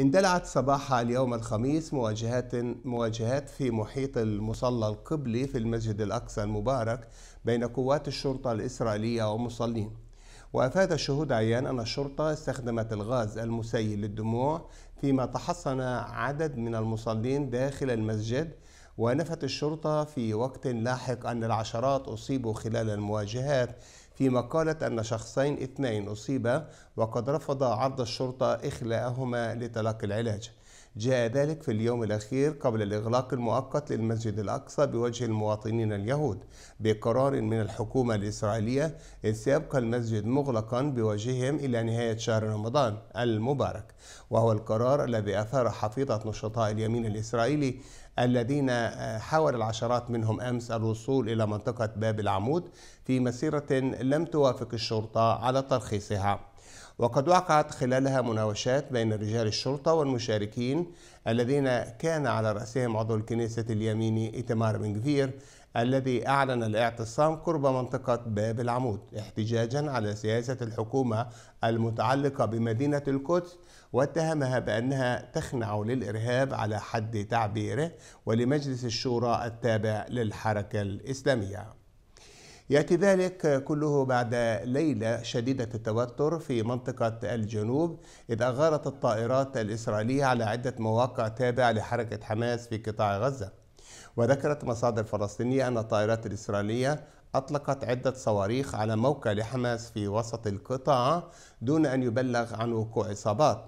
اندلعت صباح اليوم الخميس مواجهات مواجهات في محيط المصلى القبلي في المسجد الاقصى المبارك بين قوات الشرطه الاسرائيليه ومصلين. وافاد الشهود عيان ان الشرطه استخدمت الغاز المسيل للدموع فيما تحصن عدد من المصلين داخل المسجد ونفت الشرطه في وقت لاحق ان العشرات اصيبوا خلال المواجهات فيما قالت أن شخصين اثنين أصيبا وقد رفض عرض الشرطة إخلاءهما لتلقي العلاج جاء ذلك في اليوم الأخير قبل الإغلاق المؤقت للمسجد الأقصى بوجه المواطنين اليهود بقرار من الحكومة الإسرائيلية إذ سيبقى المسجد مغلقا بوجههم إلى نهاية شهر رمضان المبارك وهو القرار الذي أثار حفيظة نشطاء اليمين الإسرائيلي الذين آه، حاول العشرات منهم أمس الوصول إلى منطقة باب العمود في مسيرة لم توافق الشرطة على ترخيصها وقد وقعت خلالها مناوشات بين رجال الشرطة والمشاركين الذين كان على رأسهم عضو الكنيسة اليميني إيتمار بن جفير الذي أعلن الاعتصام قرب منطقة باب العمود احتجاجا على سياسة الحكومة المتعلقة بمدينة القدس واتهمها بأنها تخنع للإرهاب على حد تعبيره ولمجلس الشورى التابع للحركة الإسلامية ياتي ذلك كله بعد ليله شديده التوتر في منطقه الجنوب اذ اغارت الطائرات الاسرائيليه على عده مواقع تابعه لحركه حماس في قطاع غزه وذكرت مصادر فلسطينيه ان الطائرات الاسرائيليه أطلقت عدة صواريخ على موقع لحماس في وسط القطاع دون أن يبلغ عن وقوع إصابات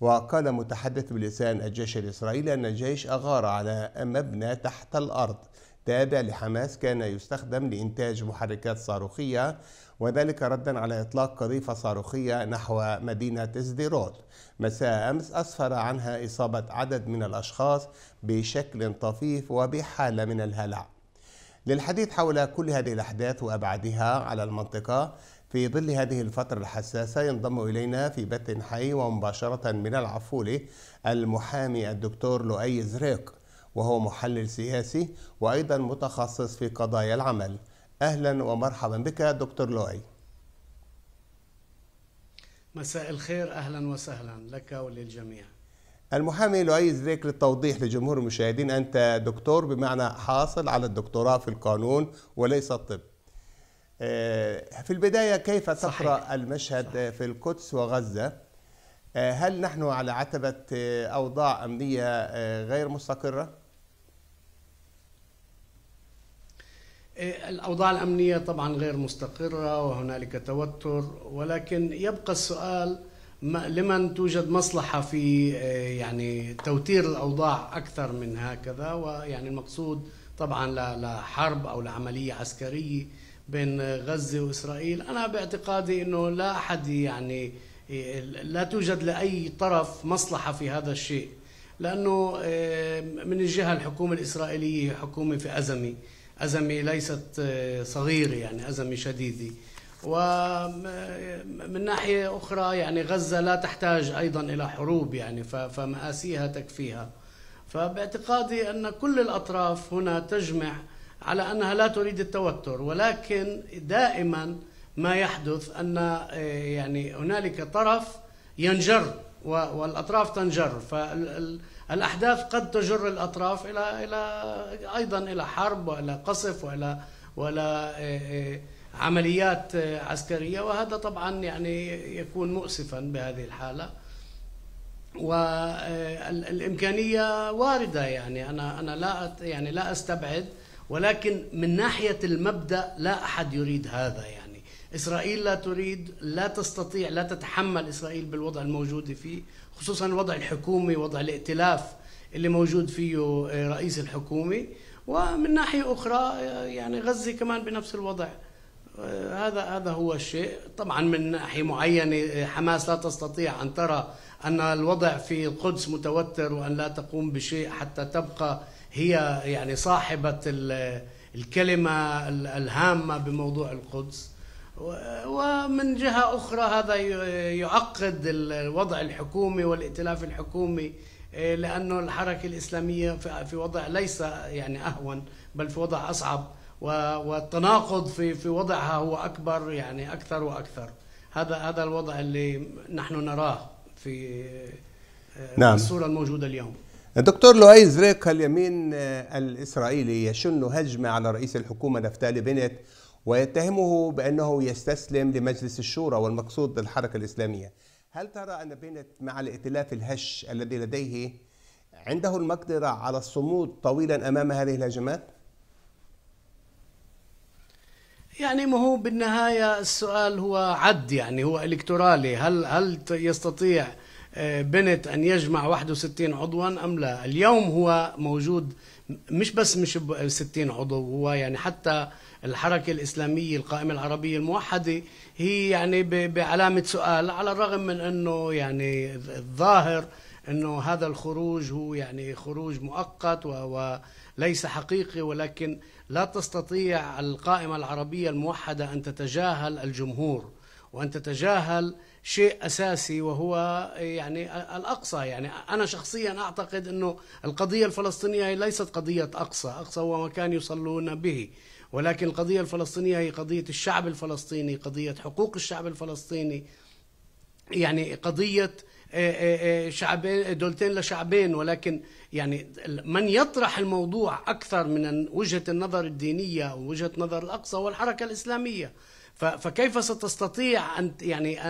وقال متحدث بلسان الجيش الإسرائيلي أن الجيش أغار على مبنى تحت الأرض تابع لحماس كان يستخدم لإنتاج محركات صاروخية وذلك ردا على إطلاق قذيفة صاروخية نحو مدينة إزديروت مساء أمس أسفر عنها إصابة عدد من الأشخاص بشكل طفيف وبحالة من الهلع للحديث حول كل هذه الأحداث وأبعادها على المنطقة في ظل هذه الفترة الحساسة ينضم إلينا في بث حي ومباشرة من العفولة المحامي الدكتور لؤي زريق وهو محلل سياسي وأيضا متخصص في قضايا العمل أهلا ومرحبا بك دكتور لوي مساء الخير أهلا وسهلا لك وللجميع المحامي لؤي زريك للتوضيح لجمهور المشاهدين أنت دكتور بمعنى حاصل على الدكتوراه في القانون وليس الطب آه، في البداية كيف تقرأ صحيح. المشهد صحيح. في القدس وغزة آه، هل نحن على عتبة آه، أوضاع أمنية غير مستقرة؟ الأوضاع الأمنية طبعا غير مستقرة وهنالك توتر ولكن يبقى السؤال لمن توجد مصلحة في آه، يعني توتير الأوضاع أكثر من هكذا ويعني المقصود طبعا لحرب أو لعملية عسكرية بين غزة وإسرائيل أنا باعتقادي أنه لا أحد يعني آه، لا توجد لأي طرف مصلحة في هذا الشيء لأنه آه، من الجهة الحكومة الإسرائيلية حكومة في أزمة أزمة ليست آه، صغيرة يعني أزمة شديدة ومن آه، ناحية أخرى يعني غزة لا تحتاج أيضا إلى حروب يعني فمآسيها تكفيها فباعتقادي أن كل الأطراف هنا تجمع على أنها لا تريد التوتر ولكن دائما ما يحدث أن آه، يعني هنالك طرف ينجر والأطراف تنجر فال الأحداث قد تجر الأطراف إلى إلى أيضا إلى حرب وإلى قصف وإلى والى إيه، إيه، عمليات عسكريه وهذا طبعا يعني يكون مؤسفا بهذه الحاله والامكانيه إيه، وارده يعني انا انا لا يعني لا استبعد ولكن من ناحيه المبدا لا احد يريد هذا يعني اسرائيل لا تريد لا تستطيع لا تتحمل اسرائيل بالوضع الموجود فيه خصوصا الوضع الحكومي وضع الائتلاف اللي موجود فيه آه، رئيس الحكومه ومن ناحيه اخرى آه، يعني غزه كمان بنفس الوضع آه، هذا هذا هو الشيء طبعا من ناحيه معينه حماس لا تستطيع ان ترى ان الوضع في القدس متوتر وان لا تقوم بشيء حتى تبقى هي يعني صاحبه الكلمه الهامه بموضوع القدس ومن جهة أخرى هذا يعقد الوضع الحكومي والائتلاف الحكومي إيه، لأنه الحركة الإسلامية في وضع ليس يعني أهون بل في وضع أصعب والتناقض في في وضعها هو أكبر يعني أكثر وأكثر هذا هذا الوضع اللي نحن نراه في إيه، نعم. الصورة الموجودة اليوم دكتور لؤي زريق اليمين آه، الإسرائيلي يشن هجمة على رئيس الحكومة نفتالي بنت ويتهمه بأنه يستسلم لمجلس الشورى والمقصود الحركة الإسلامية هل ترى أن بنت مع الائتلاف الهش الذي لديه عنده المقدرة على الصمود طويلا أمام هذه الهجمات؟ يعني ما هو بالنهاية السؤال هو عد يعني هو إلكترالي هل هل يستطيع بنت أن يجمع 61 عضوا أم لا اليوم هو موجود مش بس مش 60 عضو هو يعني حتى الحركة الإسلامية القائمة العربية الموحدة هي يعني بعلامة سؤال على الرغم من أنه يعني الظاهر أنه هذا الخروج هو يعني خروج مؤقت وليس حقيقي ولكن لا تستطيع القائمة العربية الموحدة أن تتجاهل الجمهور وأن تتجاهل شيء اساسي وهو يعني الاقصى يعني انا شخصيا اعتقد انه القضيه الفلسطينيه هي ليست قضيه اقصى، اقصى هو مكان يصلون به، ولكن القضيه الفلسطينيه هي قضيه الشعب الفلسطيني، قضيه حقوق الشعب الفلسطيني يعني قضيه آه، آه، آه، شعبين دولتين لشعبين ولكن يعني من يطرح الموضوع اكثر من وجهه النظر الدينيه ووجهه نظر الاقصى هو الحركه الاسلاميه فكيف ستستطيع أن يعني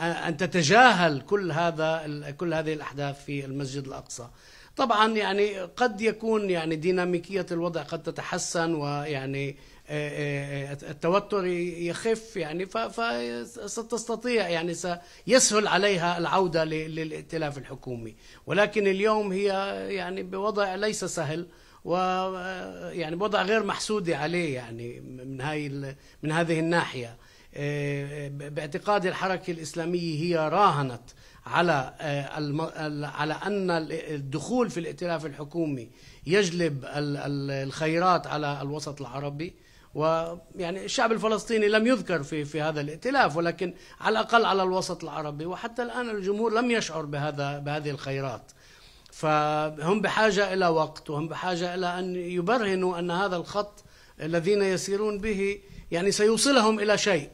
أن تتجاهل كل هذا كل هذه الأحداث في المسجد الأقصى طبعا يعني قد يكون يعني ديناميكية الوضع قد تتحسن ويعني التوتر يخف يعني فستستطيع يعني سيسهل عليها العودة للائتلاف الحكومي ولكن اليوم هي يعني بوضع ليس سهل ويعني آه، بوضع غير محسود عليه يعني من هاي من هذه الناحيه آه، آه، باعتقادي الحركه الاسلاميه هي راهنت على على ان الدخول في الائتلاف الحكومي يجلب الخيرات على الوسط العربي ويعني الشعب الفلسطيني لم يذكر في في هذا الائتلاف ولكن على الاقل على الوسط العربي وحتى الان الجمهور لم يشعر بهذا بهذه الخيرات فهم بحاجة إلى وقت وهم بحاجة إلى أن يبرهنوا أن هذا الخط الذين يسيرون به يعني سيوصلهم إلى شيء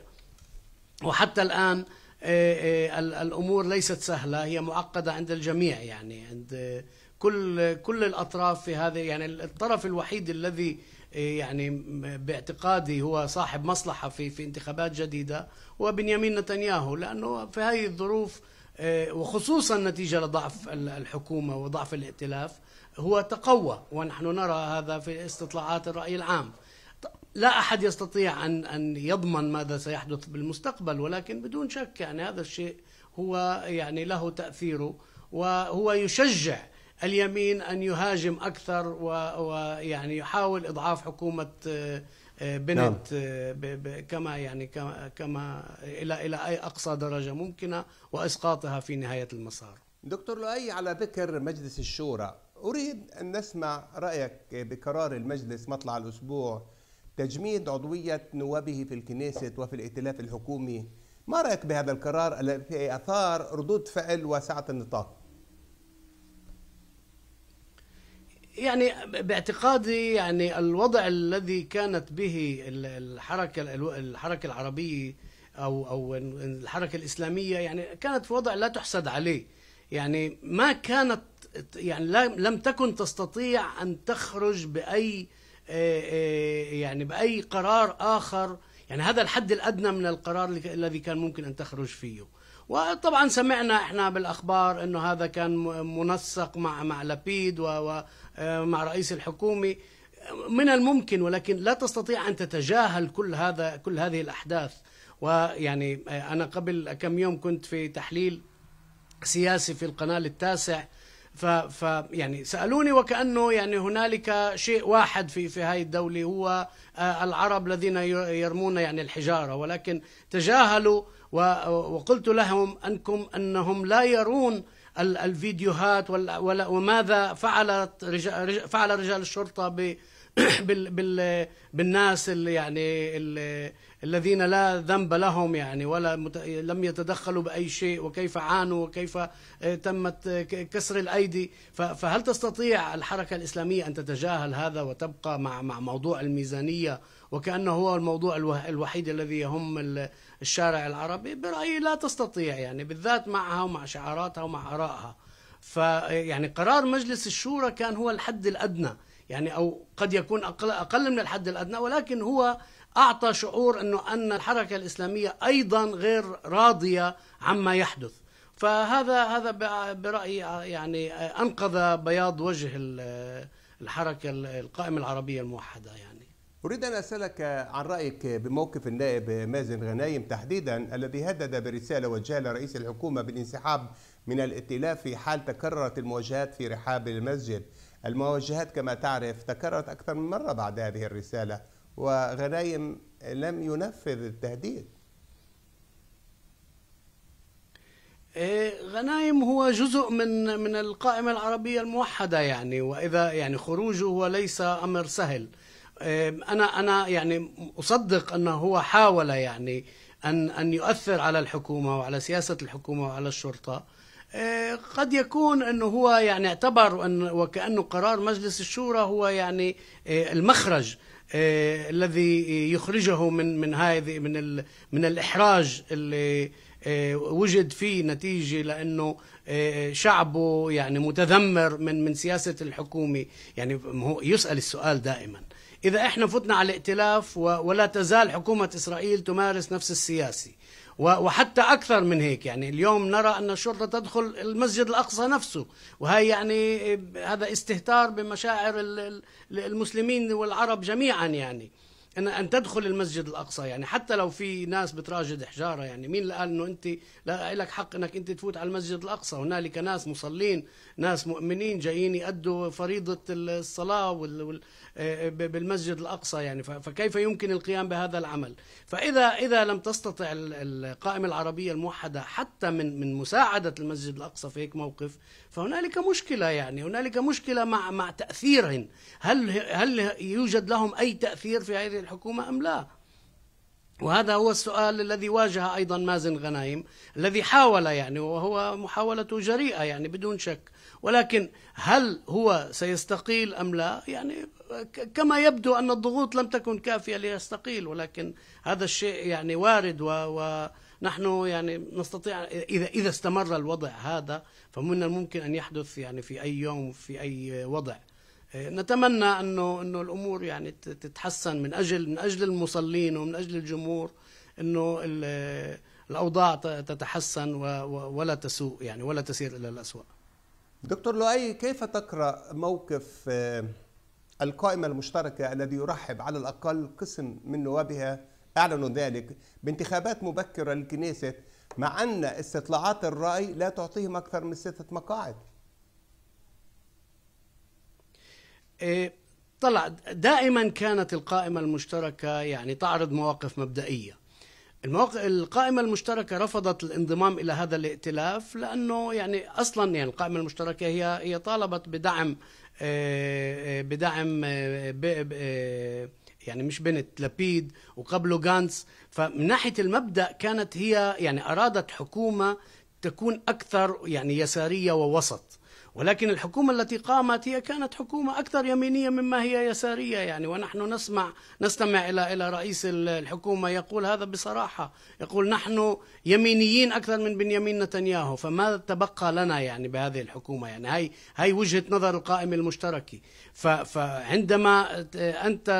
وحتى الآن آه، آه، الأمور ليست سهلة هي معقدة عند الجميع يعني عند كل كل الأطراف في هذه يعني الطرف الوحيد الذي آه، يعني باعتقادي هو صاحب مصلحة في في انتخابات جديدة هو بنيامين نتنياهو لأنه في هذه الظروف آه، وخصوصا نتيجة لضعف الحكومة وضعف الائتلاف هو تقوى ونحن نرى هذا في استطلاعات الرأي العام لا أحد يستطيع أن أن يضمن ماذا سيحدث بالمستقبل ولكن بدون شك يعني هذا الشيء هو يعني له تأثيره وهو يشجع اليمين أن يهاجم أكثر ويعني يحاول إضعاف حكومة آه، بنت نعم. كما يعني كما, كما الى الى اي اقصى درجه ممكنه واسقاطها في نهايه المسار. دكتور لؤي على ذكر مجلس الشورى اريد ان نسمع رايك بقرار المجلس مطلع الاسبوع تجميد عضويه نوابه في الكنيسة وفي الائتلاف الحكومي ما رايك بهذا القرار الذي اثار ردود فعل واسعه النطاق؟ يعني باعتقادي يعني الوضع الذي كانت به الحركة الحركة العربية أو أو الحركة الإسلامية يعني كانت في وضع لا تحسد عليه يعني ما كانت يعني لم تكن تستطيع أن تخرج بأي يعني بأي قرار آخر يعني هذا الحد الأدنى من القرار الذي كان ممكن أن تخرج فيه وطبعا سمعنا احنا بالاخبار انه هذا كان منسق مع مع لبيد ومع آه، رئيس الحكومه من الممكن ولكن لا تستطيع ان تتجاهل كل هذا كل هذه الاحداث ويعني آه، انا قبل كم يوم كنت في تحليل سياسي في القناه التاسع ف, ف يعني سالوني وكانه يعني هنالك شيء واحد في في هذه الدوله هو آه، العرب الذين يرمون يعني الحجاره ولكن تجاهلوا وقلت لهم انكم انهم لا يرون الفيديوهات وماذا فعلت رجال فعل رجال الشرطه بال بال بالناس اللي يعني اللي الذين لا ذنب لهم يعني ولا مت... لم يتدخلوا باي شيء وكيف عانوا وكيف آه، تمت آه، كسر الايدي فهل تستطيع الحركه الاسلاميه ان تتجاهل هذا وتبقى مع مع موضوع الميزانيه وكانه هو الموضوع الوحيد الذي يهم الشارع العربي برايي لا تستطيع يعني بالذات معها ومع شعاراتها ومع ارائها فيعني قرار مجلس الشورى كان هو الحد الادنى يعني أو قد يكون أقل, أقل من الحد الأدنى ولكن هو أعطى شعور أنه أن الحركة الإسلامية أيضا غير راضية عما يحدث فهذا هذا برأيي يعني أنقذ بياض وجه الحركة القائمة العربية الموحدة يعني أريد أن أسألك عن رأيك بموقف النائب مازن غنايم تحديدا الذي هدد برسالة وجهها لرئيس الحكومة بالانسحاب من الائتلاف في حال تكررت المواجهات في رحاب المسجد المواجهات كما تعرف تكررت أكثر من مرة بعد هذه الرسالة وغنايم لم ينفذ التهديد إيه، غنايم هو جزء من من القائمة العربية الموحدة يعني وإذا يعني خروجه هو ليس أمر سهل إيه، أنا أنا يعني أصدق أنه هو حاول يعني أن أن يؤثر على الحكومة وعلى سياسة الحكومة وعلى الشرطة آه، قد يكون انه هو يعني اعتبر أن وكانه قرار مجلس الشورى هو يعني آه، المخرج آه، الذي يخرجه من من هذه من من الاحراج اللي وجد فيه نتيجه لانه شعبه يعني متذمر من من سياسه الحكومه يعني هو يسال السؤال دائما اذا احنا فتنا على الائتلاف ولا تزال حكومه اسرائيل تمارس نفس السياسه وحتى أكثر من هيك يعني اليوم نرى أن الشرطة تدخل المسجد الأقصى نفسه وهي يعني هذا استهتار بمشاعر المسلمين والعرب جميعا يعني ان ان تدخل المسجد الاقصى يعني حتى لو في ناس بتراجد حجاره يعني مين اللي قال انه انت لا لك حق انك انت تفوت على المسجد الاقصى هنالك ناس مصلين ناس مؤمنين جايين يادوا فريضه الصلاه وال... آه، بالمسجد الاقصى يعني فكيف يمكن القيام بهذا العمل فاذا اذا لم تستطع القائمه العربيه الموحده حتى من من مساعده المسجد الاقصى في هيك موقف فهنالك مشكلة يعني هنالك مشكلة مع مع تأثيرهن هل هل يوجد لهم أي تأثير في هذه الحكومة أم لا؟ وهذا هو السؤال الذي واجه أيضا مازن غنايم الذي حاول يعني وهو محاولة جريئة يعني بدون شك ولكن هل هو سيستقيل أم لا يعني كما يبدو أن الضغوط لم تكن كافية ليستقيل ولكن هذا الشيء يعني وارد و, و نحن يعني نستطيع إذا إذا استمر الوضع هذا فمن الممكن أن يحدث يعني في أي يوم في أي وضع إيه، نتمنى أنه أنه الأمور يعني تتحسن من أجل من أجل المصلين ومن أجل الجمهور أنه الأوضاع تتحسن ولا تسوء يعني ولا تسير إلى الاسوء دكتور لؤي كيف تقرأ موقف آه، القائمة المشتركة الذي يرحب على الأقل قسم من نوابها أعلنوا ذلك بانتخابات مبكرة للكنيسة مع أن استطلاعات الرأي لا تعطيهم أكثر من ستة مقاعد إيه، طلع دائما كانت القائمة المشتركة يعني تعرض مواقف مبدئية المواقع القائمة المشتركة رفضت الانضمام إلى هذا الائتلاف لأنه يعني أصلا يعني القائمة المشتركة هي هي طالبت بدعم آه، آه، بدعم آه، يعني مش بنت لبيد وقبله غانس فمن ناحيه المبدا كانت هي يعني ارادت حكومه تكون اكثر يعني يساريه ووسط ولكن الحكومة التي قامت هي كانت حكومة أكثر يمينية مما هي يسارية يعني ونحن نسمع نستمع إلى إلى رئيس الحكومة يقول هذا بصراحة يقول نحن يمينيين أكثر من بنيامين نتنياهو فماذا تبقى لنا يعني بهذه الحكومة يعني هاي هاي وجهة نظر القائم المشتركي فعندما انت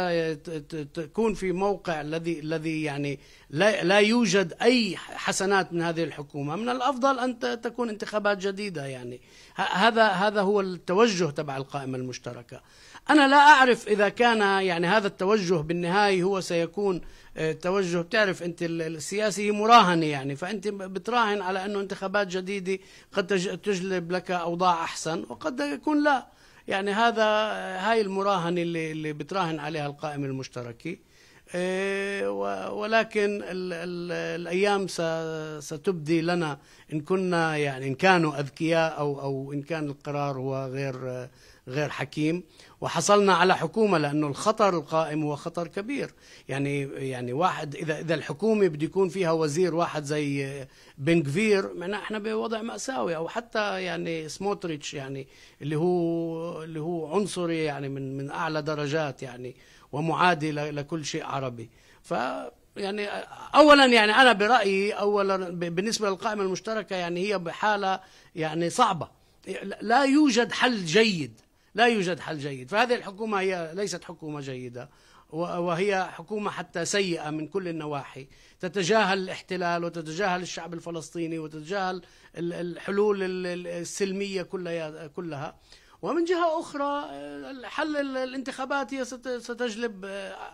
تكون في موقع الذي الذي يعني لا لا يوجد اي حسنات من هذه الحكومه من الافضل ان تكون انتخابات جديده يعني هذا هذا هو التوجه تبع القائمه المشتركه انا لا اعرف اذا كان يعني هذا التوجه بالنهايه هو سيكون آه، توجه بتعرف انت السياسي مراهنه يعني فانت بتراهن على انه انتخابات جديده قد تجلب لك اوضاع احسن وقد يكون لا يعني هذا هاي المراهنة اللي, اللي بتراهن عليها القائم المشتركي إيه، ولكن الأيام ستبدي لنا إن كنا يعني إن كانوا أذكياء أو, أو إن كان القرار هو غير غير حكيم وحصلنا على حكومه لانه الخطر القائم هو خطر كبير يعني يعني واحد اذا اذا الحكومه بده يكون فيها وزير واحد زي بنكفير معنا احنا بوضع ماساوي او حتى يعني سموتريتش يعني اللي هو اللي هو عنصري يعني من من اعلى درجات يعني ومعادي لكل شيء عربي ف يعني اولا يعني انا برايي اولا بالنسبه للقائمه المشتركه يعني هي بحاله يعني صعبه لا يوجد حل جيد لا يوجد حل جيد فهذه الحكومة هي ليست حكومة جيدة وهي حكومة حتى سيئة من كل النواحي تتجاهل الاحتلال وتتجاهل الشعب الفلسطيني وتتجاهل الحلول السلمية كلها ومن جهة أخرى حل الانتخابات هي ستجلب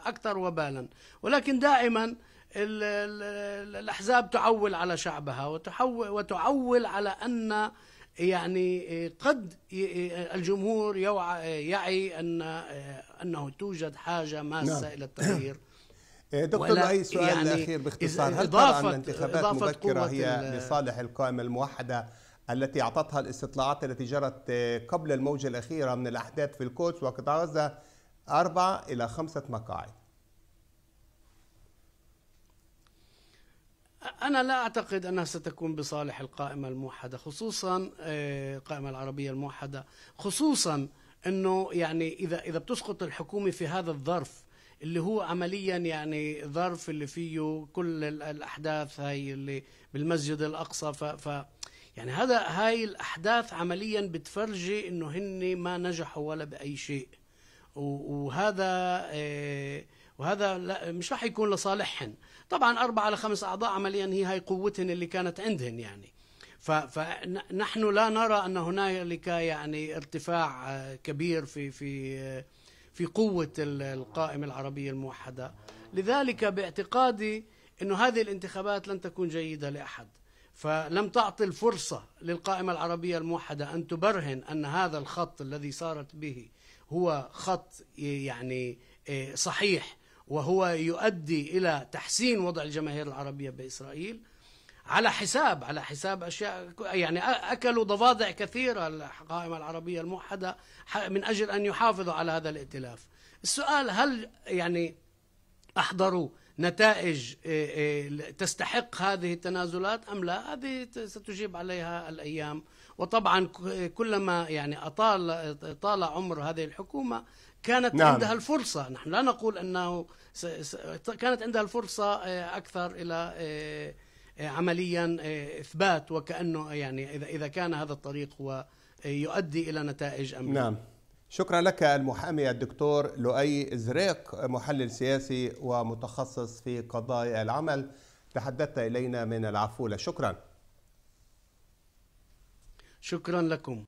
أكثر وبالا ولكن دائما الأحزاب تعول على شعبها وتعول على أن يعني آه، قد آه، آه، الجمهور يعي ان انه توجد حاجه ماسه نعم. الى التغيير دكتور اي سؤال يعني اخير باختصار هل ترى ان الانتخابات مبكره هي لصالح القائمه الموحده التي اعطتها الاستطلاعات التي جرت قبل الموجه الاخيره من الاحداث في القدس وقطاع غزه اربع الى خمسه مقاعد أنا لا أعتقد أنها ستكون بصالح القائمة الموحدة خصوصا آه، القائمة العربية الموحدة خصوصا أنه يعني إذا إذا بتسقط الحكومة في هذا الظرف اللي هو عمليا يعني ظرف اللي فيه كل الأحداث هاي اللي بالمسجد الأقصى ف, ف يعني هذا هاي الأحداث عمليا بتفرجي أنه هن ما نجحوا ولا بأي شيء وهذا آه، وهذا لا مش راح يكون لصالحهم طبعا أربعة على خمس أعضاء عمليا هي هاي قوتهن اللي كانت عندهن يعني فنحن لا نرى أن هنالك يعني ارتفاع آه، كبير في في آه، في قوة القائمة العربية الموحدة لذلك باعتقادي أن هذه الانتخابات لن تكون جيدة لأحد فلم تعطي الفرصة للقائمة العربية الموحدة أن تبرهن أن هذا الخط الذي صارت به هو خط يعني آه، صحيح وهو يؤدي إلى تحسين وضع الجماهير العربية بإسرائيل على حساب على حساب أشياء يعني أكلوا ضفادع كثيرة القائمة العربية الموحدة من أجل أن يحافظوا على هذا الائتلاف السؤال هل يعني أحضروا نتائج إيه، إيه، تستحق هذه التنازلات أم لا هذه ستجيب عليها الأيام وطبعا كلما يعني أطال طال عمر هذه الحكومة كانت نعم. عندها الفرصة نحن لا نقول أنه كانت عندها الفرصة إيه، أكثر إلى عمليا إثبات وكأنه يعني إذا كان هذا الطريق هو يؤدي إلى نتائج ام نعم شكرا لك المحامي الدكتور لؤي زريق محلل سياسي ومتخصص في قضايا العمل تحدثت إلينا من العفولة شكرا شكرا لكم